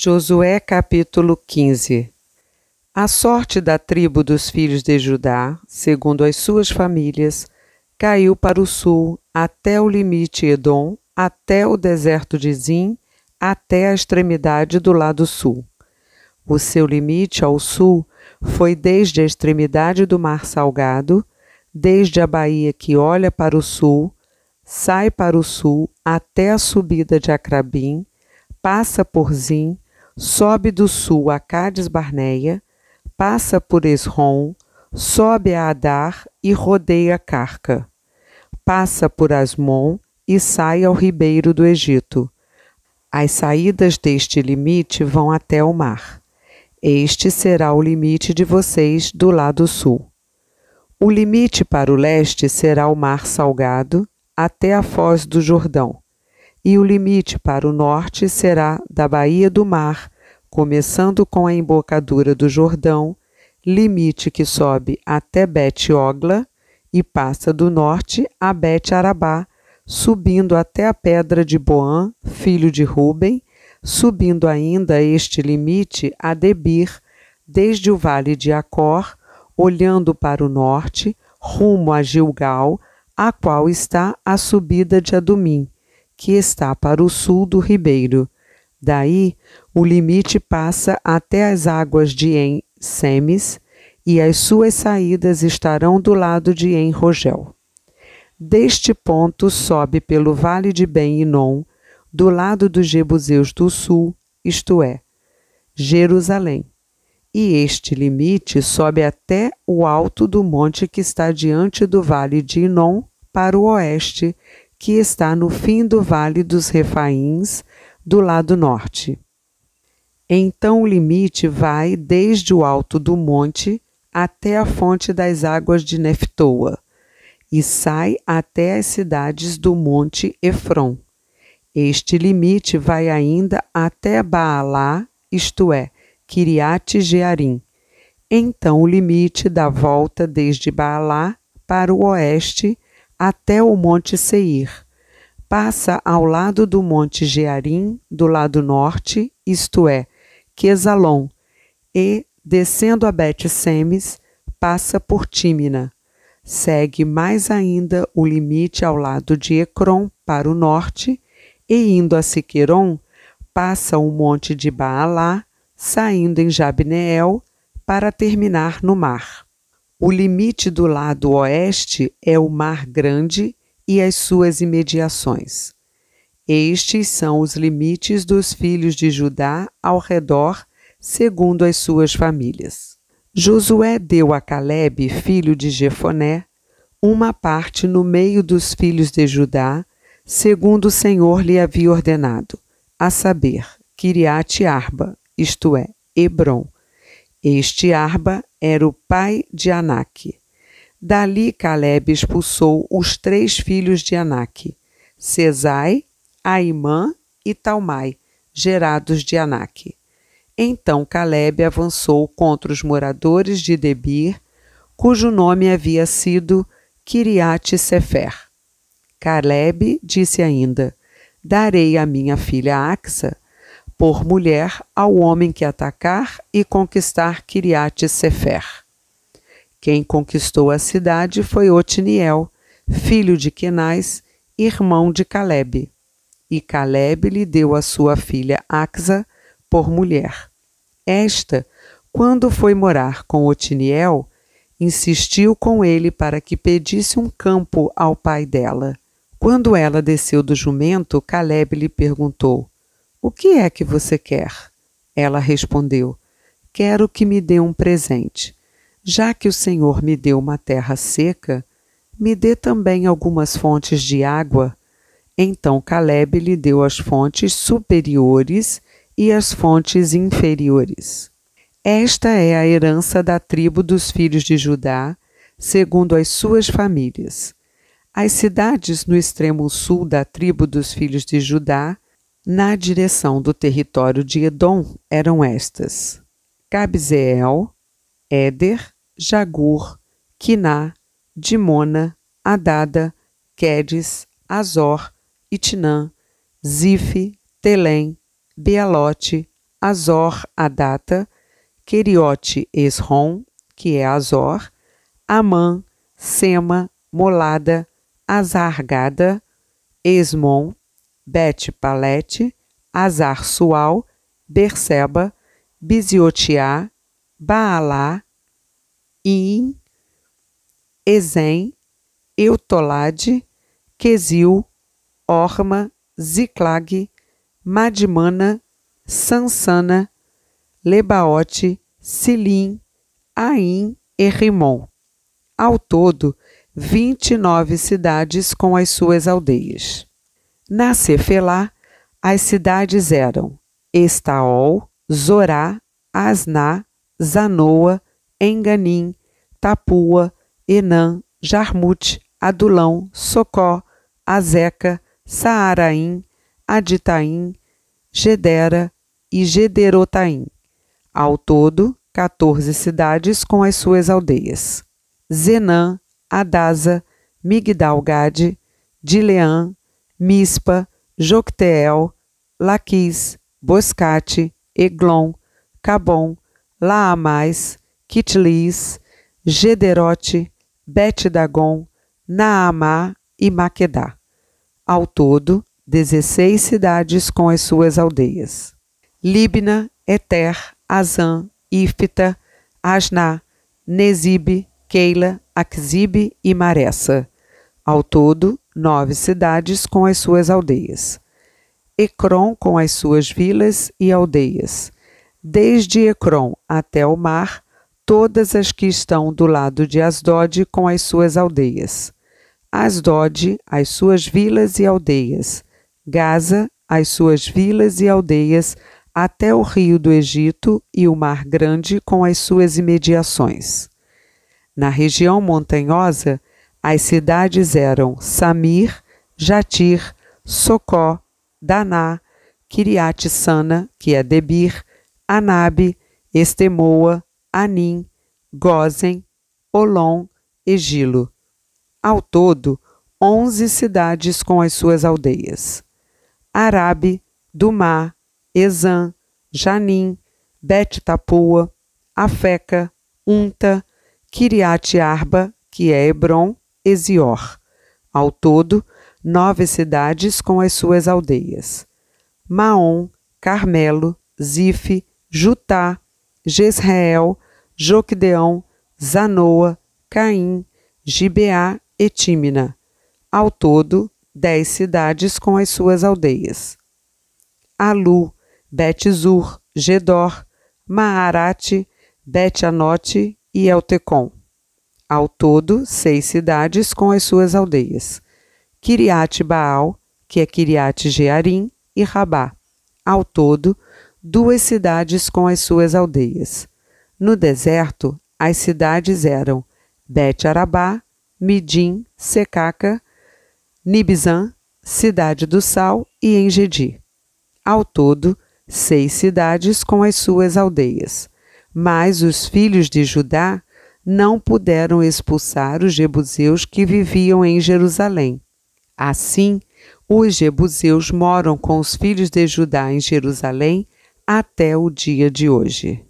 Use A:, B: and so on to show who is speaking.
A: Josué capítulo 15 A sorte da tribo dos filhos de Judá, segundo as suas famílias, caiu para o sul, até o limite Edom, até o deserto de Zim, até a extremidade do lado sul. O seu limite ao sul foi desde a extremidade do Mar Salgado, desde a baía que olha para o sul, sai para o sul até a subida de Acrabim, passa por Zim, sobe do sul a cádiz Barneia, passa por Esrom, sobe a Adar e rodeia Carca. Passa por Asmon e sai ao ribeiro do Egito. As saídas deste limite vão até o mar. Este será o limite de vocês do lado sul. O limite para o leste será o mar salgado até a foz do Jordão e o limite para o norte será da Baía do Mar, começando com a embocadura do Jordão, limite que sobe até Bet Ogla e passa do norte a Bet Arabá, subindo até a pedra de Boã, filho de Ruben, subindo ainda este limite a Debir, desde o vale de Acor, olhando para o norte, rumo a Gilgal, a qual está a subida de Adumim que está para o sul do ribeiro. Daí, o limite passa até as águas de En Ensemes e as suas saídas estarão do lado de En Rogel. Deste ponto sobe pelo vale de Ben-Inon, do lado dos Jebuseus do sul, isto é, Jerusalém. E este limite sobe até o alto do monte que está diante do vale de Inon para o oeste, que está no fim do Vale dos Refaíns, do lado norte. Então o limite vai desde o alto do monte até a fonte das águas de Neftoa, e sai até as cidades do monte Efron. Este limite vai ainda até Baalá, isto é, Kiriat Jearim. Então o limite dá volta desde Baalá para o oeste até o Monte Seir. Passa ao lado do Monte Gearim, do lado norte, isto é, Quesalon, e, descendo a Bet-Semes, passa por Tímina. Segue mais ainda o limite ao lado de Ecrom, para o norte, e indo a Siqueron, passa o monte de Baalá, saindo em Jabneel, para terminar no mar. O limite do lado oeste é o Mar Grande e as suas imediações. Estes são os limites dos filhos de Judá ao redor, segundo as suas famílias. Josué deu a Caleb, filho de Jefoné, uma parte no meio dos filhos de Judá, segundo o Senhor lhe havia ordenado, a saber, Kiriate Arba, isto é, Hebron. Este Arba era o pai de Anak. Dali Caleb expulsou os três filhos de Anak, Cesai, Aimã e Talmai, gerados de Anak. Então Caleb avançou contra os moradores de Debir, cujo nome havia sido Kiriat Sefer. Caleb disse ainda: Darei a minha filha Axa por mulher ao homem que atacar e conquistar Kiriat Sefer. Quem conquistou a cidade foi Otiniel, filho de Kenais, irmão de Caleb. E Caleb lhe deu a sua filha Axa por mulher. Esta, quando foi morar com Otiniel, insistiu com ele para que pedisse um campo ao pai dela. Quando ela desceu do jumento, Caleb lhe perguntou: o que é que você quer? Ela respondeu: Quero que me dê um presente. Já que o Senhor me deu uma terra seca, me dê também algumas fontes de água. Então Caleb lhe deu as fontes superiores e as fontes inferiores. Esta é a herança da tribo dos filhos de Judá, segundo as suas famílias. As cidades no extremo sul da tribo dos filhos de Judá na direção do território de Edom eram estas: Cabzeel, Éder, Jagur, Quiná, Dimona, Adada, Quedes, Azor, Itinã, Zif, Telém, Bealote, Azor, Adata, Queriote, Esron, que é Azor, Amã, Sema, Molada, Azargada, Esmon, Bete Palete, Azar Sual, Berseba, Biziotiá, Baalá, In, Ezem, Eutolade, Quesil, Orma, Ziclag, Madimana, Sansana, Lebaote, Silim, Aim e Rimon. Ao todo, 29 cidades com as suas aldeias. Na Cefelá, as cidades eram Estaol, Zorá, Asná, Zanoa, Enganim, Tapua, Enã, Jarmut, Adulão, Socó, Azeca, Saaraim, Aditaim, Gedera e Gederotaim. Ao todo, 14 cidades com as suas aldeias. Zenã, Adasa, Migdalgade, Dileã, Mispa, Jocteel, Laquis, Boscate, Eglon, Cabon, Laamais, Kitlis, Gederote, Betdagon, Naamá e Maquedá. Ao todo, 16 cidades com as suas aldeias. Libna, Eter, Azã, Ifta, Asná, Nezib, Keila, Axibe e Maressa. Ao todo, nove cidades com as suas aldeias. Ecrom com as suas vilas e aldeias. Desde Ecrom até o mar, todas as que estão do lado de Asdod com as suas aldeias. Asdod, as suas vilas e aldeias. Gaza, as suas vilas e aldeias, até o rio do Egito e o Mar Grande com as suas imediações. Na região montanhosa, as cidades eram Samir, Jatir, Socó, Daná, Kiriat Sana, que é Debir, Anabe, Estemoa, Anim, Gozen, Olom e Gilo. Ao todo, onze cidades com as suas aldeias. Arabe, Dumá, Ezan, Janim, Bet-Tapua, Afeca, Unta, Kiriat Arba, que é Hebron, Ezior. Ao todo, nove cidades com as suas aldeias: Maom, Carmelo, Zif, Jutá, Jezreel, Joquedeão, Zanoa, Caim, Gibeá e Tímina. Ao todo, dez cidades com as suas aldeias: Alu, Betzur, Gedor, Maarate, Bet-Anote e Eltecon. Ao todo, seis cidades com as suas aldeias: Kiriat Baal, que é Kiriat Jearim, e Rabá. Ao todo, duas cidades com as suas aldeias. No deserto, as cidades eram Bet Arabá, Midim, Secaca, Nibizan, Cidade do Sal e Engedi. Ao todo, seis cidades com as suas aldeias. Mas os filhos de Judá não puderam expulsar os jebuseus que viviam em Jerusalém. Assim, os jebuseus moram com os filhos de Judá em Jerusalém até o dia de hoje.